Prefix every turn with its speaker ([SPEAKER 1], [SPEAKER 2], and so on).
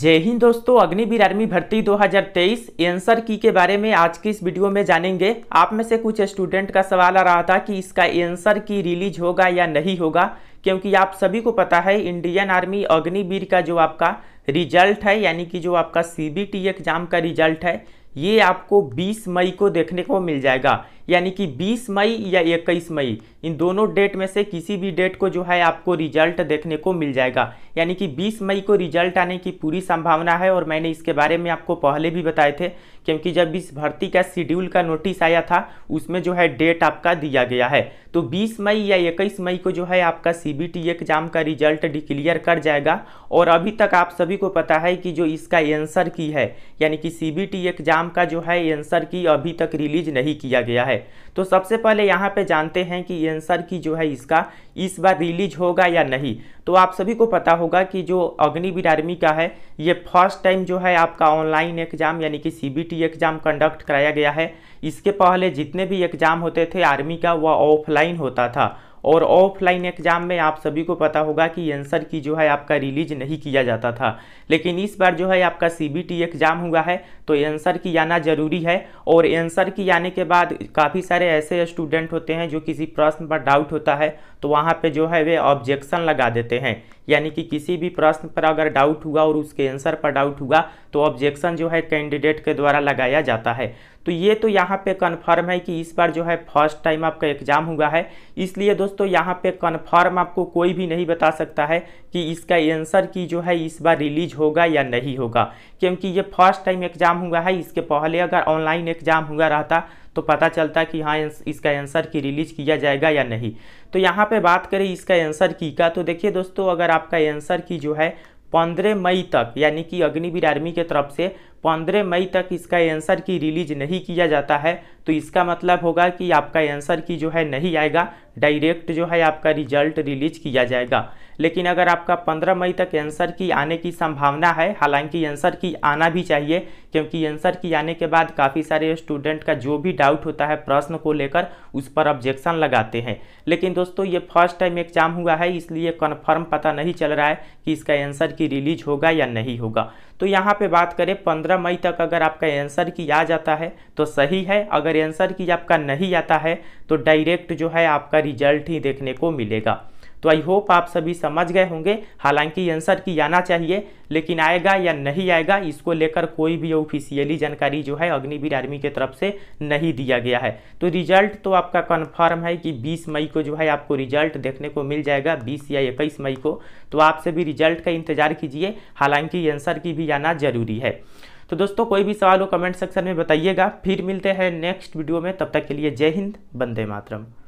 [SPEAKER 1] जय हिंद दोस्तों अग्निवीर आर्मी भर्ती 2023 एंसर की के बारे में आज की इस वीडियो में जानेंगे आप में से कुछ स्टूडेंट का सवाल आ रहा था कि इसका एंसर की रिलीज होगा या नहीं होगा क्योंकि आप सभी को पता है इंडियन आर्मी अग्निवीर का जो आपका रिजल्ट है यानी कि जो आपका सी एग्ज़ाम का रिजल्ट है ये आपको 20 मई को देखने को मिल जाएगा यानी कि 20 मई या 21 मई इन दोनों डेट में से किसी भी डेट को जो है आपको रिजल्ट देखने को मिल जाएगा यानी कि 20 मई को रिजल्ट आने की पूरी संभावना है और मैंने इसके बारे में आपको पहले भी बताए थे क्योंकि जब इस भर्ती का शेड्यूल का नोटिस आया था उसमें जो है डेट आपका दिया गया है तो 20 मई या 21 मई को जो है आपका सी एग्ज़ाम का रिजल्ट डिक्लियर कर जाएगा और अभी तक आप सभी को पता है कि जो इसका एंसर की है यानी कि सी एग्ज़ाम नाम का जो है एंसर की अभी तक रिलीज नहीं किया गया है तो सबसे पहले यहाँ पे जानते हैं कि एंसर की जो है इसका इस बार रिलीज होगा या नहीं तो आप सभी को पता होगा कि जो अग्निवीर आर्मी का है ये फर्स्ट टाइम जो है आपका ऑनलाइन एग्ज़ाम यानी कि सीबीटी एग्ज़ाम कंडक्ट कराया गया है इसके पहले जितने भी एग्ज़ाम होते थे आर्मी का वह ऑफलाइन होता था और ऑफलाइन एग्जाम में आप सभी को पता होगा कि आंसर की जो है आपका रिलीज नहीं किया जाता था लेकिन इस बार जो है आपका सीबीटी एग्जाम हुआ है तो आंसर की आना जरूरी है और आंसर की आने के बाद काफ़ी सारे ऐसे स्टूडेंट होते हैं जो किसी प्रश्न पर डाउट होता है तो वहाँ पर जो है वे ऑब्जेक्शन लगा देते हैं यानी कि किसी भी प्रश्न पर अगर डाउट हुआ और उसके आंसर पर डाउट हुआ तो ऑब्जेक्शन जो है कैंडिडेट के द्वारा लगाया जाता है तो ये तो यहाँ पे कन्फर्म है कि इस बार जो है फर्स्ट टाइम आपका एग्जाम हुआ है इसलिए दोस्तों यहाँ पे कन्फर्म आपको कोई भी नहीं बता सकता है कि इसका आंसर की जो है इस बार रिलीज होगा या नहीं होगा क्योंकि ये फर्स्ट टाइम एग्जाम हुआ है इसके पहले अगर ऑनलाइन एग्जाम हुआ रहता तो पता चलता है कि हाँ इसका आंसर की रिलीज किया जाएगा या नहीं तो यहाँ पे बात करें इसका आंसर की का तो देखिए दोस्तों अगर आपका आंसर की जो है पंद्रह मई तक यानी कि अग्निवीर आर्मी के तरफ से पंद्रह मई तक इसका आंसर की रिलीज नहीं किया जाता है तो इसका मतलब होगा कि आपका आंसर की जो है नहीं आएगा डायरेक्ट जो है आपका रिजल्ट रिलीज किया जाएगा लेकिन अगर आपका 15 मई तक आंसर की आने की संभावना है हालांकि आंसर की आना भी चाहिए क्योंकि आंसर की आने के बाद काफ़ी सारे स्टूडेंट का जो भी डाउट होता है प्रश्न को लेकर उस पर ऑब्जेक्शन लगाते हैं लेकिन दोस्तों ये फर्स्ट टाइम एग्जाम हुआ है इसलिए कन्फर्म पता नहीं चल रहा है कि इसका आंसर की रिलीज होगा या नहीं होगा तो यहाँ पे बात करें पंद्रह मई तक अगर आपका आंसर की आ जाता है तो सही है अगर आंसर की आपका नहीं आता है तो डायरेक्ट जो है आपका रिजल्ट ही देखने को मिलेगा तो आई होप आप सभी समझ गए होंगे हालांकि आंसर की आना चाहिए लेकिन आएगा या नहीं आएगा इसको लेकर कोई भी ऑफिशियली जानकारी जो है अग्निवीर आर्मी के तरफ से नहीं दिया गया है तो रिजल्ट तो आपका कन्फर्म है कि बीस मई को जो है आपको रिजल्ट देखने को मिल जाएगा बीस या इक्कीस मई को तो आप सभी रिजल्ट का इंतजार कीजिए हालांकि आंसर की भी आना जरूरी है तो दोस्तों कोई भी सवाल हो कमेंट सेक्शन में बताइएगा फिर मिलते हैं नेक्स्ट वीडियो में तब तक के लिए जय हिंद बंदे मातरम